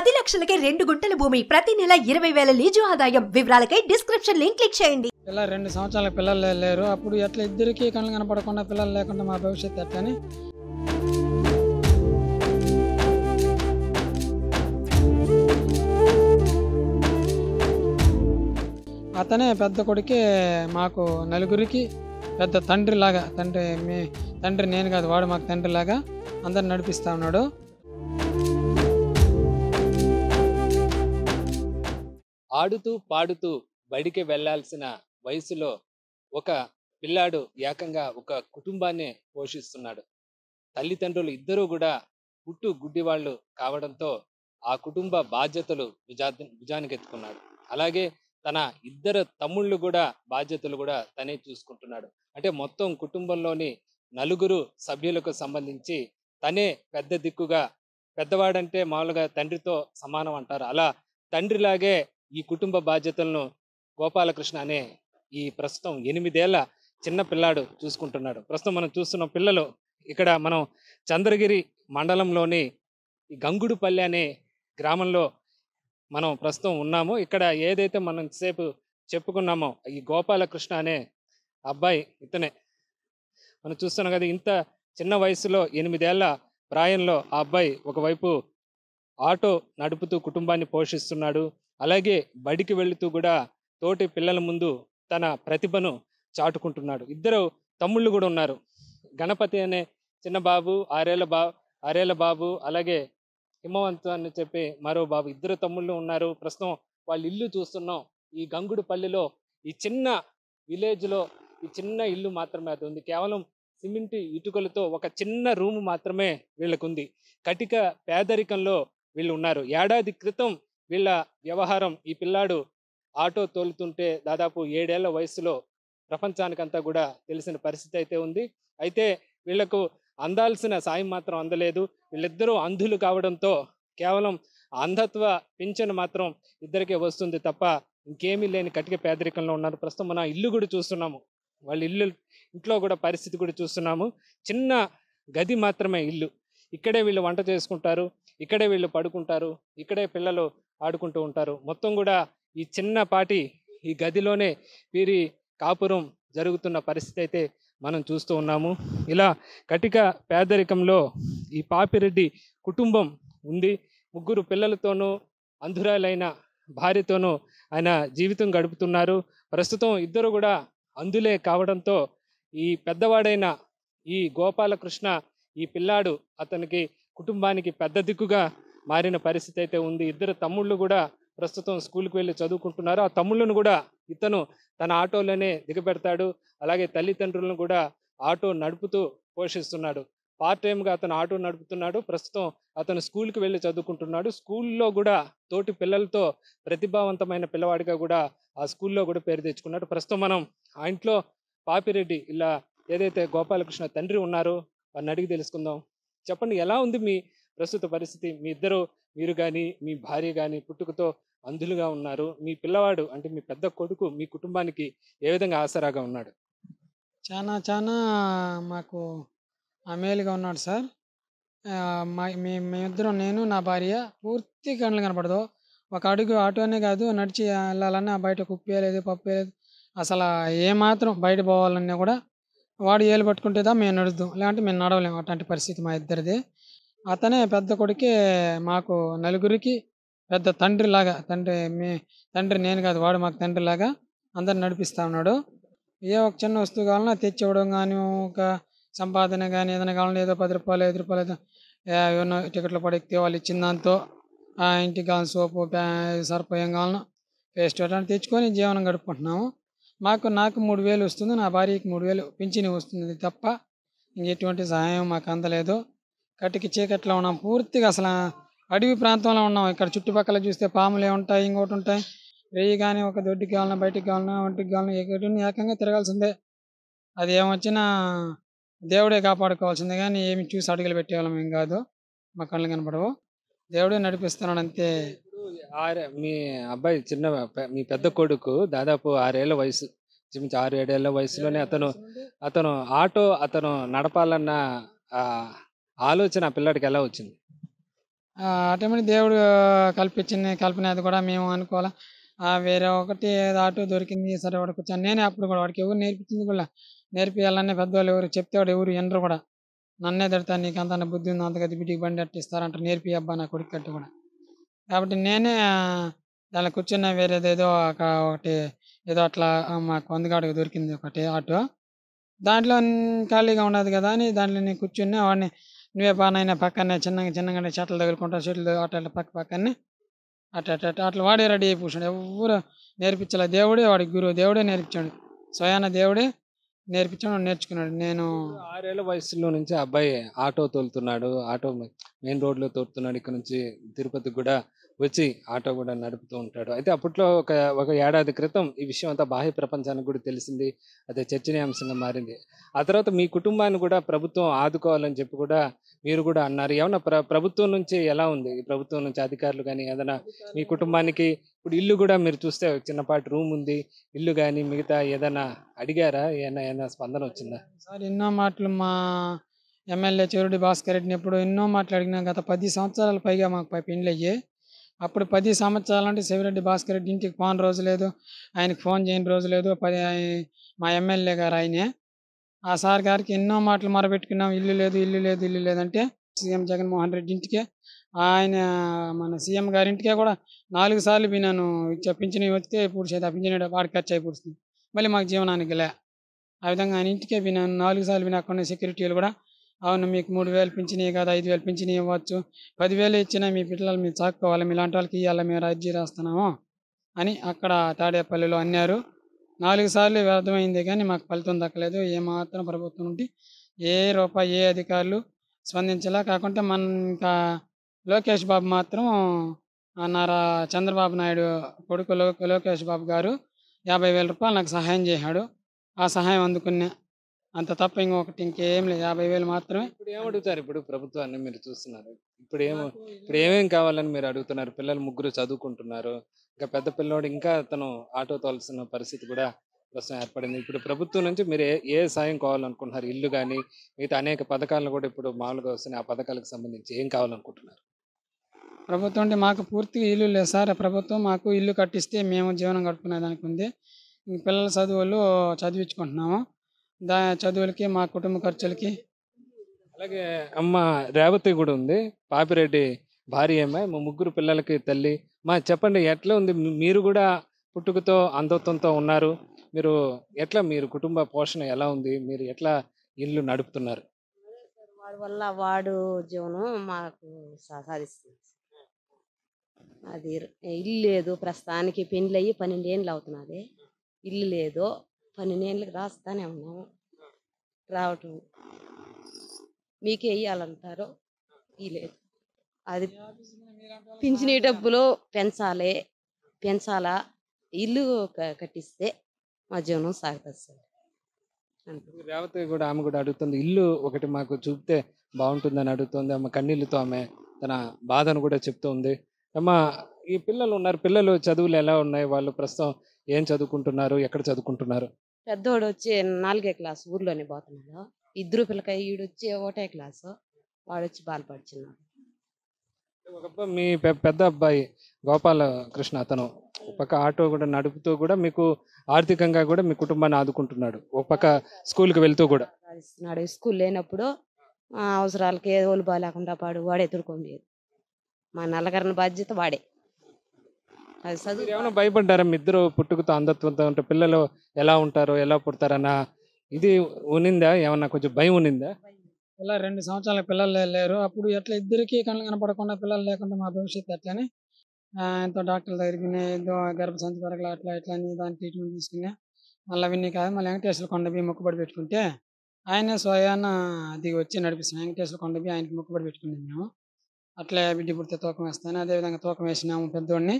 పది లక్షలకే రెండు గుంటల భూమి ప్రతి నెల ఇరవై వేల లీజు ఆదాయం వివరాలకై డిస్క్రిప్షన్ లింక్ క్లిక్ చేయండి ఇలా రెండు సంవత్సరాల పిల్లలు లేరు అప్పుడు ఎట్లా ఇద్దరికి కళ్ళు కనపడకుండా పిల్లలు లేకుండా మా భవిష్యత్తు ఎట్లని అతనే పెద్ద కొడుకే మాకు నలుగురికి పెద్ద తండ్రి లాగా తండ్రి మీ తండ్రి నేను కాదు వాడు మాకు తండ్రిలాగా అందరు నడిపిస్తూ ఉన్నాడు ఆడుతూ పాడుతూ బడికి వెళ్లాల్సిన వయసులో ఒక పిల్లాడు ఏకంగా ఒక కుటుంబాన్ని పోషిస్తున్నాడు తల్లిదండ్రులు ఇద్దరూ కూడా పుట్టు వాళ్ళు కావడంతో ఆ కుటుంబ బాధ్యతలు భుజా భుజానికెత్తుకున్నాడు అలాగే తన ఇద్దరు తమ్ముళ్ళు కూడా బాధ్యతలు కూడా తనే చూసుకుంటున్నాడు అంటే మొత్తం కుటుంబంలోని నలుగురు సభ్యులకు సంబంధించి తనే పెద్ద దిక్కుగా పెద్దవాడంటే మామూలుగా తండ్రితో సమానం అంటారు అలా తండ్రిలాగే ఈ కుటుంబ బాధ్యతలను గోపాలకృష్ణ అనే ఈ ప్రస్తుతం ఎనిమిదేళ్ల చిన్న పిల్లాడు చూసుకుంటున్నాడు ప్రస్తుతం మనం చూస్తున్న పిల్లలు ఇక్కడ మనం చంద్రగిరి మండలంలోని గంగుడుపల్లి అనే గ్రామంలో మనం ప్రస్తుతం ఉన్నాము ఇక్కడ ఏదైతే మనం సేపు చెప్పుకున్నామో ఈ గోపాలకృష్ణ అనే అబ్బాయి ఇతనే మనం చూస్తున్నాం కదా ఇంత చిన్న వయసులో ఎనిమిదేళ్ల ప్రాయంలో ఆ అబ్బాయి ఒకవైపు ఆటో నడుపుతూ కుటుంబాన్ని పోషిస్తున్నాడు అలాగే బడికి వెళుతూ కూడా తోటి పిల్లల ముందు తన ప్రతిభను చాటుకుంటున్నాడు ఇద్దరు తమ్ముళ్ళు కూడా ఉన్నారు గణపతి అనే చిన్న బాబు ఆరేళ్ళ బా ఆరేళ్ళ బాబు అలాగే హిమవంతు అని చెప్పి మరో బాబు ఇద్దరు తమ్ముళ్ళు ఉన్నారు ప్రస్తుతం వాళ్ళ ఇల్లు చూస్తున్నాం ఈ గంగుడుపల్లిలో ఈ చిన్న విలేజ్లో ఈ చిన్న ఇల్లు మాత్రమే అది ఉంది కేవలం సిమెంట్ ఇటుకలతో ఒక చిన్న రూమ్ మాత్రమే వీళ్ళకుంది కటిక పేదరికంలో వీళ్ళు ఉన్నారు ఏడాది క్రితం వీళ్ళ వ్యవహారం ఈ పిల్లాడు ఆటో తోలుతుంటే దాదాపు ఏడేళ్ల వయసులో ప్రపంచానికంతా కూడా తెలిసిన పరిస్థితి అయితే ఉంది అయితే వీళ్లకు అందాల్సిన సాయం మాత్రం అందలేదు వీళ్ళిద్దరూ అంధులు కావడంతో కేవలం అంధత్వ పింఛను మాత్రం ఇద్దరికే వస్తుంది తప్ప ఇంకేమీ లేని కటిక పేదరికంలో ఉన్నారు ప్రస్తుతం మన ఇల్లు కూడా చూస్తున్నాము వాళ్ళ ఇల్లు ఇంట్లో కూడా పరిస్థితి కూడా చూస్తున్నాము చిన్న గది మాత్రమే ఇల్లు ఇక్కడే వీళ్ళు వంట చేసుకుంటారు ఇక్కడే వీళ్ళు పడుకుంటారు ఇక్కడే పిల్లలు ఆడుకుంటూ ఉంటారు మొత్తం కూడా ఈ చిన్నపాటి ఈ గదిలోనే వీరి కాపురం జరుగుతున్న పరిస్థితి అయితే మనం చూస్తూ ఉన్నాము ఇలా కటిక పేదరికంలో ఈ పాపిరెడ్డి కుటుంబం ఉంది ముగ్గురు పిల్లలతోనూ అంధురాలైన భార్యతోనూ ఆయన జీవితం గడుపుతున్నారు ప్రస్తుతం ఇద్దరు కూడా అందులే కావడంతో ఈ పెద్దవాడైన ఈ గోపాలకృష్ణ ఈ పిల్లాడు అతనికి కుటుంబానికి పెద్ద దిక్కుగా మారిన పరిస్థితి అయితే ఉంది ఇద్దరు తమ్ముళ్ళు కూడా ప్రస్తుతం స్కూల్కి వెళ్ళి చదువుకుంటున్నారు ఆ తమ్ముళ్ళను కూడా ఇతను తన ఆటోలోనే దిగబెడతాడు అలాగే తల్లిదండ్రులను కూడా ఆటో నడుపుతూ పోషిస్తున్నాడు పార్ట్ టైంగా అతను ఆటో నడుపుతున్నాడు ప్రస్తుతం అతను స్కూల్కి వెళ్ళి చదువుకుంటున్నాడు స్కూల్లో కూడా తోటి పిల్లలతో ప్రతిభావంతమైన పిల్లవాడిగా కూడా ఆ స్కూల్లో కూడా పేరు తెచ్చుకున్నాడు ప్రస్తుతం మనం ఆ ఇంట్లో పాపిరెడ్డి ఇలా ఏదైతే గోపాలకృష్ణ తండ్రి ఉన్నారో వారిని అడిగి తెలుసుకుందాం చెప్పండి ఎలా ఉంది మీ ప్రస్తుత పరిస్థితి మీ ఇద్దరు మీరు కానీ మీ భార్య కానీ పుట్టుకతో అంధులుగా ఉన్నారు మీ పిల్లవాడు అంటే మీ పెద్ద కొడుకు మీ కుటుంబానికి ఏ విధంగా ఆసరాగా ఉన్నాడు చాలా చాలా మాకు అమేలుగా ఉన్నాడు సార్ మా మీ మేమిద్దరం నేను నా భార్య పూర్తి కళ్ళు కనపడదు ఒక అడుగు ఆటోనే కాదు నడిచి వెళ్ళాలన్నా బయట కుప్పేయలేదు పప్పేయలేదు అసలు ఏమాత్రం బయట పోవాలన్నా కూడా వాడు ఏలు పట్టుకుంటేదా మేము నడుద్దాం లేదంటే మేము నడవలేము అట్లాంటి పరిస్థితి మా ఇద్దరిది అతనే పెద్ద కొడుకే మాకు నలుగురికి పెద్ద తండ్రిలాగా తండ్రి మీ తండ్రి నేను కాదు వాడు మాకు తండ్రిలాగా అందరిని నడిపిస్తా ఉన్నాడు ఏ ఒక చిన్న వస్తువు కావాలన్నా తెచ్చి ఇవ్వడం కానీ ఒక సంపాదన కానీ ఏదైనా కావాలన్నా ఏదో పది రూపాయలు ఐదు రూపాయలు ఏదో ఏమన్నా టికెట్లు పడితే వాళ్ళు ఇచ్చిన దాంతో ఆ ఇంటికి కావాలి సోపు సర్పు కావాలన్నా పేస్ట్ అట్లాంటి తెచ్చుకొని జీవనం గడుపుకుంటున్నాము మాకు నాకు మూడు వేలు వస్తుంది నా భార్యకి మూడు వేలు పింఛని వస్తుంది తప్ప ఇంక ఎటువంటి సహాయం మాకు అందలేదు కటికి చీకట్లో ఉన్నాం పూర్తిగా అసలు అడవి ప్రాంతంలో ఉన్నాం ఇక్కడ చుట్టుపక్కల చూస్తే పాములే ఉంటాయి ఇంకోటి ఉంటాయి వెయ్యి కానీ ఒక దొడ్డికి కావాలన్నా బయటికి కావాలన్నా ఒంటికి కావాలన్నా ఎక్కడిని ఏకంగా తిరగాల్సిందే అది ఏమొచ్చినా దేవుడే కాపాడుకోవాల్సిందే కానీ ఏమి చూసి అడుగులు పెట్టేవాళ్ళం ఏం కాదు మా కళ్ళు కనపడవు దేవుడే నడిపిస్తున్నాడు అంతే ఆరే మీ అబ్బాయి చిన్న మీ పెద్ద కొడుకు దాదాపు ఆరేళ్ళ వయసు చిమించి ఆరు ఏడేళ్ళ వయసులోనే అతను అతను ఆటో అతను నడపాలన్న ఆలోచన పిల్లడికి ఎలా వచ్చింది ఆటోమేటిక్ దేవుడు కల్పించింది కల్పన అది కూడా మేము అనుకోవాలా వేరే ఒకటి ఆటో దొరికింది సరే వాడికి వచ్చాను నేనే అప్పుడు కూడా వాడికి ఎవరు నేర్పించింది కూడా నేర్పియాలనే పెద్దవాళ్ళు ఎవరు చెప్తే వాడు ఎవరు ఎండరు కూడా నన్నే తిడతాను నీకు అంత బుద్ధి ఉంది అంతగా బిడ్డికి బండి అట్టిస్తారంట నేర్పి అబ్బా నా కొడుకు కట్టు కూడా కాబట్టి నేనే దానిలో కూర్చున్న వేరేదేదో ఏదో ఒకటి ఏదో అట్లా మాకు వందగాడికి దొరికింది ఒకటి ఆటో దాంట్లో ఖాళీగా ఉండదు కదా అని దాంట్లో నేను కూర్చున్నా వాడిని నువ్వే బానైనా పక్కనే చిన్నగా చిన్నగానే చెట్లు తగులుకుంటా చెట్లు అట్లా పక్క పక్కనే అట్ట అట్ట అట్లా వాడే రెడీ అయిపోయాడు ఎవరు నేర్పించాల దేవుడే వాడి గురువు దేవుడే నేర్పించాడు స్వయాన దేవుడే నేర్పించడం నేర్చుకున్నాడు నేను ఆరేళ్ల వయసులో నుంచి అబ్బాయి ఆటో తోలుతున్నాడు ఆటో మెయిన్ రోడ్లో తోలుతున్నాడు ఇక్కడ నుంచి తిరుపతికి కూడా వచ్చి ఆటో కూడా నడుపుతూ ఉంటాడు అయితే అప్పట్లో ఒక ఒక ఏడాది క్రితం ఈ విషయం అంతా బాహ్య ప్రపంచానికి కూడా తెలిసింది అదే చర్చనీయాంశంగా మారింది ఆ తర్వాత మీ కుటుంబాన్ని కూడా ప్రభుత్వం ఆదుకోవాలని చెప్పి కూడా మీరు కూడా అన్నారు ఏమన్నా ప్ర ప్రభుత్వం నుంచి ఎలా ఉంది ప్రభుత్వం నుంచి అధికారులు కానీ ఏదైనా మీ కుటుంబానికి ఇప్పుడు ఇల్లు కూడా మీరు చూస్తే చిన్నపాటి రూమ్ ఉంది ఇల్లు కానీ మిగతా ఏదైనా అడిగారా ఏదైనా ఏదైనా స్పందన వచ్చిందా సార్ ఎన్నో మాటలు మా ఎమ్మెల్యే చెరుడి భాస్కర్ రెడ్డిని ఎప్పుడు ఎన్నో మాట్లాడినా గత పది సంవత్సరాల పైగా మాకు పెండ్లు అయ్యాయి అప్పుడు పది సంవత్సరాల నుండి శివిరెడ్డి భాస్కర్ రెడ్డి ఇంటికి ఫోన్ రోజు లేదు ఆయనకు ఫోన్ చేయని రోజు లేదు పది మా ఎమ్మెల్యే గారు ఆయనే ఆ సార్ గారికి ఎన్నో మాటలు మొరబెట్టుకున్నాం ఇల్లు లేదు ఇల్లు లేదు ఇల్లు లేదంటే సీఎం జగన్మోహన్ రెడ్డి ఇంటికే ఆయన మన సీఎం గారింటికే కూడా నాలుగు సార్లు నేను చెప్పించినవి వస్తే పూడ్చేది ఆ పింఛన్ వాడి ఖర్చు అయిపోతుంది మళ్ళీ మాకు జీవనానికి లే ఆ విధంగా ఆయన ఇంటికే వినాను నాలుగు సార్లు పోయినా అక్కడ సెక్యూరిటీలు కూడా అవును మీకు మూడు వేలు పింఛనీయే కాదు ఐదు వేలు పింఛనీ ఇవ్వచ్చు పదివేలు ఇచ్చినా మీ పిల్లలు మీరు చాక్కోవాలి మీ లాంటి వాళ్ళకి ఇవ్వాలి మేము రాజీ రాస్తున్నాము అని అక్కడ తాడేపల్లిలో అన్నారు నాలుగు సార్లు వ్యర్థమైంది కానీ మాకు ఫలితం దక్కలేదు ఏమాత్రం ప్రభుత్వం నుండి ఏ రూపాయి ఏ అధికారులు స్పందించేలా కాకుంటే మన ఇంకా లోకేష్ బాబు మాత్రం నారా చంద్రబాబు నాయుడు కొడుకు లోకేష్ బాబు గారు యాభై వేల రూపాయలు నాకు సహాయం చేశాడు ఆ సహాయం అందుకున్నా అంత తప్ప ఇంకొకటి ఇంకేం లేదు యాభై వేలు మాత్రమే ఇప్పుడు ఏమడుగుతారు ఇప్పుడు ప్రభుత్వాన్ని మీరు చూస్తున్నారు ఇప్పుడు ఏమో ఇప్పుడు ఏమేం కావాలని మీరు అడుగుతున్నారు పిల్లలు ముగ్గురు చదువుకుంటున్నారు ఇంకా పెద్ద పిల్లోడు ఇంకా తను ఆటో తోల్సిన పరిస్థితి కూడా ప్రస్తుతం ఏర్పడింది ఇప్పుడు ప్రభుత్వం నుంచి మీరు ఏ ఏ సాయం కావాలనుకుంటున్నారు ఇల్లు కానీ మిగతా అనేక పథకాలను కూడా ఇప్పుడు మామూలుగా వస్తున్నాయి ఆ పథకాలకు సంబంధించి ఏం కావాలనుకుంటున్నారు ప్రభుత్వం అంటే మాకు పూర్తిగా ఇల్లు లేదు సార్ ప్రభుత్వం మాకు ఇల్లు కట్టిస్తే మేము జీవనం గడుపుకునే దానికి ఉంది పిల్లల చదువులు చదివించుకుంటున్నాము దా చదువులకి మా కుటుంబ ఖర్చులకి అలాగే అమ్మ రేవతి కూడా ఉంది పాపిరెడ్డి భార్య అమ్మాయి మా ముగ్గురు పిల్లలకి తల్లి మా చెప్పండి ఎట్లా ఉంది మీరు కూడా పుట్టుకతో అంధత్వంతో ఉన్నారు మీరు ఎట్లా మీరు కుటుంబ పోషణ ఎలా ఉంది మీరు ఎట్లా ఇల్లు నడుపుతున్నారు వాడి వల్ల వాడు జీవనం మాకు సహకరిస్తుంది అది ఇల్లు లేదు ప్రస్తుతానికి పెళ్ళి అయ్యి పన్నెండు ఏళ్ళు అవుతున్నది ఇల్లు లేదు పన్నెండేళ్ళకి రాస్తానే ఉన్నాము రావటం మీకే వేయాలంటారు వీలేదు అది పింఛనీ డబ్బులు పెంచాలి పెంచాలా ఇల్లు కట్టిస్తే మా జీవనం సాగుతుంది రేవతి కూడా ఆమె కూడా అడుగుతుంది ఇల్లు ఒకటి మాకు చూపితే బాగుంటుందని అడుగుతుంది ఆమె కన్నీళ్ళతో ఆమె తన బాధను కూడా చెప్తుంది అమ్మ ఈ పిల్లలు ఉన్నారు పిల్లలు చదువులు ఎలా ఉన్నాయి వాళ్ళు ప్రస్తుతం ఏం చదువుకుంటున్నారు ఎక్కడ చదువుకుంటున్నారు పెద్దోడు వచ్చి నాలుగే క్లాస్ ఊర్లోనే పోతున్నాడు ఇద్దరు పిల్లకాయ ఈడు వచ్చి ఒకటే క్లాసు వాడు వచ్చి బాధపడుచున్నాడు ఒక మీ పెద్ద అబ్బాయి గోపాలకృష్ణ అతను ఒక పక్క ఆటో కూడా నడుపుతూ కూడా మీకు ఆర్థికంగా కూడా మీ కుటుంబాన్ని ఆదుకుంటున్నాడు ఒక పక్క స్కూల్కి వెళ్తూ కూడా సాధిస్తున్నాడు స్కూల్ లేనప్పుడు అవసరాలకి ఏ ఓలు బాగాలేకుండా పాడు వాడే ఎదుర్కొని మా నల్లగరణ బాధ్యత వాడే ఏమైనా భయపడ్డారా మీ ఇద్దరు పుట్టుకతో అంధత్వంతో ఉంటే పిల్లలు ఎలా ఉంటారు ఎలా పుడతారన్న ఇది ఉనిందా ఏమన్నా కొంచెం భయం ఉనిందా ఇలా రెండు సంవత్సరాల పిల్లలు లేరు అప్పుడు ఎట్లా ఇద్దరికి కళ్ళు కనపడకుండా పిల్లలు లేకుండా మా భవిష్యత్తు ఎట్లని ఎంతో డాక్టర్ల దగ్గరికి గర్భసంచి వరకు అట్లా ఇట్లా అని దాని ట్రీట్మెంట్ తీసుకునే మళ్ళీ అవన్నీ కాదు మళ్ళీ వెంకటేశ్వర కొండబి మొక్కుబడి పెట్టుకుంటే ఆయనే స్వయాన దిగి వచ్చి నడిపిస్తాం వెంకటేశ్వర కొండబి ఆయనకి మొక్కుబడి పెట్టుకున్నాం మేము అట్లే బిడ్డ పుడితే తూకం వేస్తాను అదేవిధంగా తూకం వేసినాము పెద్దోడిని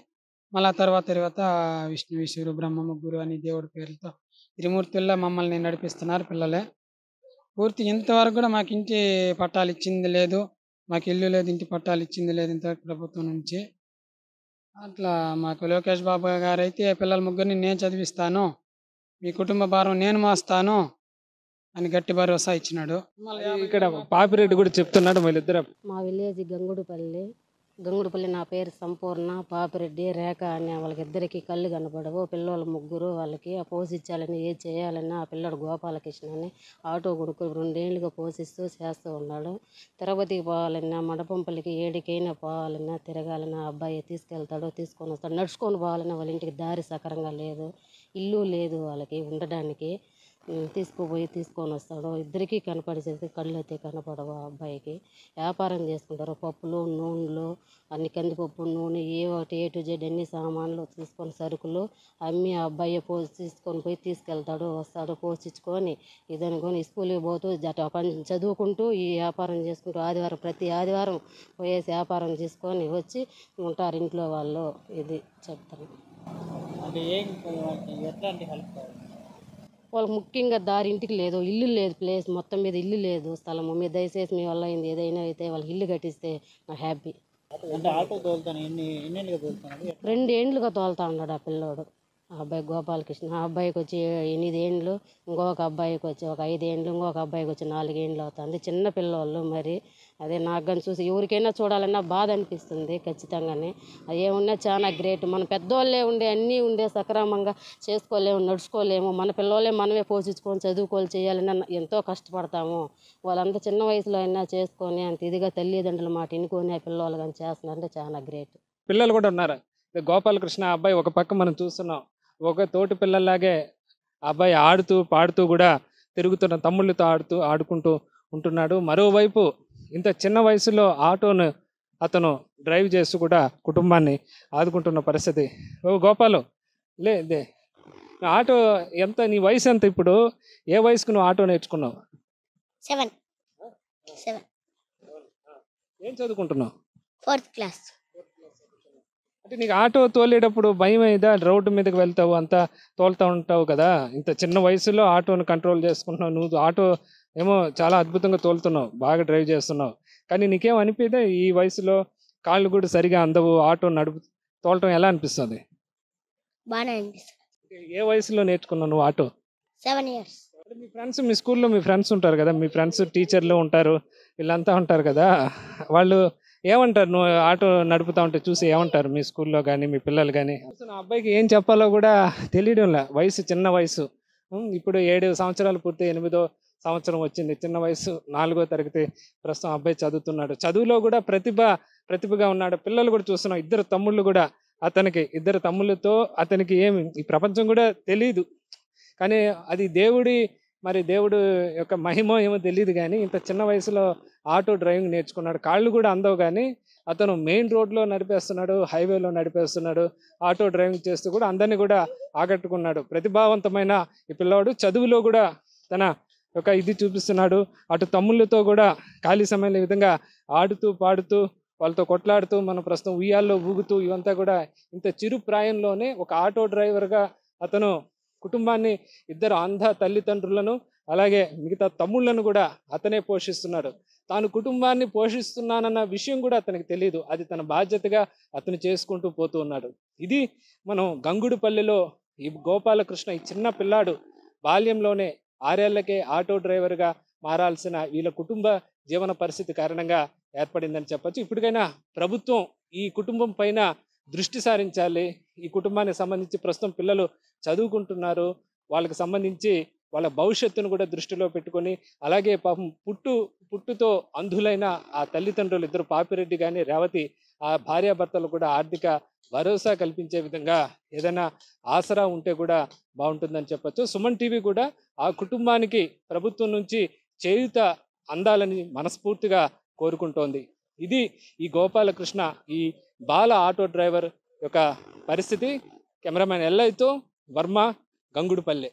మళ్ళా తర్వాత తర్వాత విష్ణు విశ్వరు బ్రహ్మ ముగ్గురు అని దేవుడి పేర్లతో త్రిమూర్తుల్లో మమ్మల్ని నడిపిస్తున్నారు పిల్లలే పూర్తి ఇంతవరకు కూడా మాకు ఇంటి పట్టాలు ఇచ్చింది లేదు మాకు ఇల్లు లేదు ఇంటి పట్టాలు ఇచ్చింది లేదు ఇంతవరకు ప్రభుత్వం నుంచి అట్లా మాకు లోకేష్ బాబు గారు అయితే పిల్లల ముగ్గురిని నేను చదివిస్తాను మీ కుటుంబ భారం నేను మోస్తాను అని గట్టి భరోసా ఇచ్చినాడు ఇక్కడ పాపిరెడ్డి కూడా చెప్తున్నాడు మా విలేజ్ గంగుడుపల్లి గంగుడుపల్లి నా పేరు సంపూర్ణ పాపిరెడ్డి రేఖ అనే వాళ్ళకిద్దరికి కళ్ళు కనపడవు పిల్లల ముగ్గురు వాళ్ళకి ఆ పోషించాలని ఏ చేయాలని ఆ పిల్లడు గోపాలకృష్ణ అని ఆటో కొడుకు రెండేళ్లుగా పోషిస్తూ చేస్తూ ఉన్నాడు తిరుపతికి పోవాలన్నా మడపంపల్లికి ఏడికైనా పోవాలన్నా తిరగాలన్నా అబ్బాయి తీసుకెళ్తాడు తీసుకొని వస్తాడు నడుచుకొని పోవాలన్నా వాళ్ళ ఇంటికి దారి సకరంగా లేదు ఇల్లు లేదు వాళ్ళకి ఉండడానికి తీసుకుపోయి తీసుకొని వస్తాడు ఇద్దరికీ కనపడేసేది కళ్ళు అయితే కనపడవు ఆ అబ్బాయికి వ్యాపారం చేసుకుంటారు పప్పులు నూనెలు అన్ని కందిపప్పు నూనె ఏ ఒకటి ఏ టు జెడ్ అన్ని సామాన్లు తీసుకొని సరుకులు అమ్మి ఆ అబ్బాయి పోసి తీసుకొని పోయి తీసుకెళ్తాడు వస్తాడు పోషించుకొని ఇదనుకొని స్కూల్కి పోతూ జట చదువుకుంటూ ఈ వ్యాపారం చేసుకుంటూ ఆదివారం ప్రతి ఆదివారం పోయేసి వ్యాపారం చేసుకొని వచ్చి ఉంటారు ఇంట్లో వాళ్ళు ఇది చెప్తాను అంటే ఏం ఎట్లాంటి హెల్ప్ కావాలి వాళ్ళకి ముఖ్యంగా దారి ఇంటికి లేదు ఇల్లు లేదు ప్లేస్ మొత్తం మీద ఇల్లు లేదు స్థలం మీరు దయచేసి మీ వల్ల అయింది ఏదైనా అయితే వాళ్ళకి ఇల్లు కట్టిస్తే నాకు హ్యాపీ రెండేండ్లుగా తోలుతా ఉన్నాడు ఆ పిల్లోడు ఆ అబ్బాయి గోపాలకృష్ణ ఆ అబ్బాయికి వచ్చి ఎనిమిదేండ్లు ఇంకొక అబ్బాయికి వచ్చి ఒక ఐదేండ్లు ఇంకొక అబ్బాయికి వచ్చి నాలుగేండ్లు అవుతుంది చిన్న పిల్లోళ్ళు మరి అదే నాకు కానీ చూసి ఎవరికైనా చూడాలన్నా బాధ అనిపిస్తుంది ఖచ్చితంగానే ఏమున్నా చాలా గ్రేట్ మన పెద్దోళ్ళే ఉండే అన్నీ ఉండే సక్రమంగా చేసుకోలేము నడుచుకోలేము మన పిల్లోళ్ళే మనమే పోషించుకొని చదువుకోలు చేయాలన్నా ఎంతో కష్టపడతాము వాళ్ళంతా చిన్న వయసులో అయినా చేసుకొని అంత ఇదిగా తల్లిదండ్రుల మాట ఇనుకొని ఆ పిల్లోళ్ళు కానీ చేస్తున్నారంటే చాలా గ్రేట్ పిల్లలు కూడా ఉన్నారా గోపాలకృష్ణ అబ్బాయి ఒక పక్క మనం చూస్తున్నాం ఒక తోటి పిల్లల్లాగే అబ్బాయి ఆడుతూ పాడుతూ కూడా తిరుగుతున్న తమ్ముళ్ళతో ఆడుతూ ఆడుకుంటూ ఉంటున్నాడు మరోవైపు ఇంత చిన్న వయసులో ఆటోను అతను డ్రైవ్ చేస్తూ కూడా కుటుంబాన్ని ఆదుకుంటున్న పరిస్థితి ఓ గోపాలు లేదే ఆటో ఎంత నీ వయసు ఎంత ఇప్పుడు ఏ వయసుకు నువ్వు ఆటో నేర్చుకున్నావు ఏం చదువుకుంటున్నావు ఫోర్త్ క్లాస్ అంటే నీకు ఆటో తోలేటప్పుడు భయం అయిదా రోడ్డు మీదకి వెళ్తావు అంతా తోలుతూ ఉంటావు కదా ఇంత చిన్న వయసులో ఆటోను కంట్రోల్ చేసుకుంటున్నావు నువ్వు ఆటో ఏమో చాలా అద్భుతంగా తోలుతున్నావు బాగా డ్రైవ్ చేస్తున్నావు కానీ నీకేం అనిపిదే ఈ వయసులో కాళ్ళు కూడా సరిగా అందవు ఆటో నడుపు తోలటం ఎలా అనిపిస్తుంది బాగా అనిపిస్తుంది ఏ వయసులో నేర్చుకున్నావు నువ్వు ఆటో సెవెన్ ఇయర్స్ మీ ఫ్రెండ్స్ మీ స్కూల్లో మీ ఫ్రెండ్స్ ఉంటారు కదా మీ ఫ్రెండ్స్ టీచర్లు ఉంటారు వీళ్ళంతా ఉంటారు కదా వాళ్ళు ఏమంటారు నువ్వు ఆటో నడుపుతా ఉంటే చూసి ఏమంటారు మీ స్కూల్లో కానీ మీ పిల్లలు కానీ నా అబ్బాయికి ఏం చెప్పాలో కూడా తెలియడంలా వయసు చిన్న వయసు ఇప్పుడు ఏడు సంవత్సరాలు పూర్తి ఎనిమిదో సంవత్సరం వచ్చింది చిన్న వయసు నాలుగో తరగతి ప్రస్తుతం అబ్బాయి చదువుతున్నాడు చదువులో కూడా ప్రతిభ ప్రతిభగా ఉన్నాడు పిల్లలు కూడా చూస్తున్నాం ఇద్దరు తమ్ముళ్ళు కూడా అతనికి ఇద్దరు తమ్ముళ్ళతో అతనికి ఏమి ఈ ప్రపంచం కూడా తెలియదు కానీ అది దేవుడి మరి దేవుడు యొక్క మహిమో ఏమో తెలియదు కానీ ఇంత చిన్న వయసులో ఆటో డ్రైవింగ్ నేర్చుకున్నాడు కాళ్ళు కూడా అందవు కానీ అతను మెయిన్ రోడ్లో నడిపేస్తున్నాడు హైవేలో నడిపేస్తున్నాడు ఆటో డ్రైవింగ్ చేస్తూ కూడా అందరినీ కూడా ఆకట్టుకున్నాడు ప్రతిభావంతమైన ఈ పిల్లవాడు చదువులో కూడా తన ఒక ఇది చూపిస్తున్నాడు అటు తమ్ముళ్ళతో కూడా ఖాళీ సమయంలో ఈ విధంగా ఆడుతూ పాడుతూ వాళ్ళతో కొట్లాడుతూ మనం ప్రస్తుతం ఉయ్యాల్లో ఊగుతూ ఇవంతా కూడా ఇంత చిరు ప్రాయంలోనే ఒక ఆటో డ్రైవర్గా అతను కుటుంబాన్ని ఇద్దరు అంధ తల్లిదండ్రులను అలాగే మిగతా తమ్ముళ్లను కూడా అతనే పోషిస్తున్నాడు తాను కుటుంబాన్ని పోషిస్తున్నానన్న విషయం కూడా అతనికి తెలియదు అది తన బాధ్యతగా అతను చేసుకుంటూ పోతూ ఉన్నాడు ఇది మనం గంగుడుపల్లిలో ఈ గోపాలకృష్ణ ఈ చిన్న పిల్లాడు బాల్యంలోనే ఆరేళ్లకే ఆటో డ్రైవర్గా మారాల్సిన వీళ్ళ కుటుంబ జీవన పరిస్థితి కారణంగా ఏర్పడిందని చెప్పచ్చు ఇప్పటికైనా ప్రభుత్వం ఈ కుటుంబం పైన దృష్టి సారించాలి ఈ కుటుంబానికి సంబంధించి ప్రస్తుతం పిల్లలు చదువుకుంటున్నారు వాళ్ళకి సంబంధించి వాళ్ళ భవిష్యత్తును కూడా దృష్టిలో పెట్టుకొని అలాగే పాపం పుట్టు పుట్టుతో అంధులైన ఆ తల్లిదండ్రులు ఇద్దరు పాపిరెడ్డి కానీ రేవతి ఆ భార్యాభర్తలు కూడా ఆర్థిక భరోసా కల్పించే విధంగా ఏదైనా ఆసరా ఉంటే కూడా బాగుంటుందని చెప్పొచ్చు సుమన్ టీవీ కూడా ఆ కుటుంబానికి ప్రభుత్వం నుంచి చేయుత అందాలని మనస్ఫూర్తిగా కోరుకుంటోంది ఇది ఈ గోపాలకృష్ణ ఈ బాల ఆటో డ్రైవర్ యొక్క పరిస్థితి కెమెరామెన్ ఎల్లైతో వర్మ గంగుడుపల్లె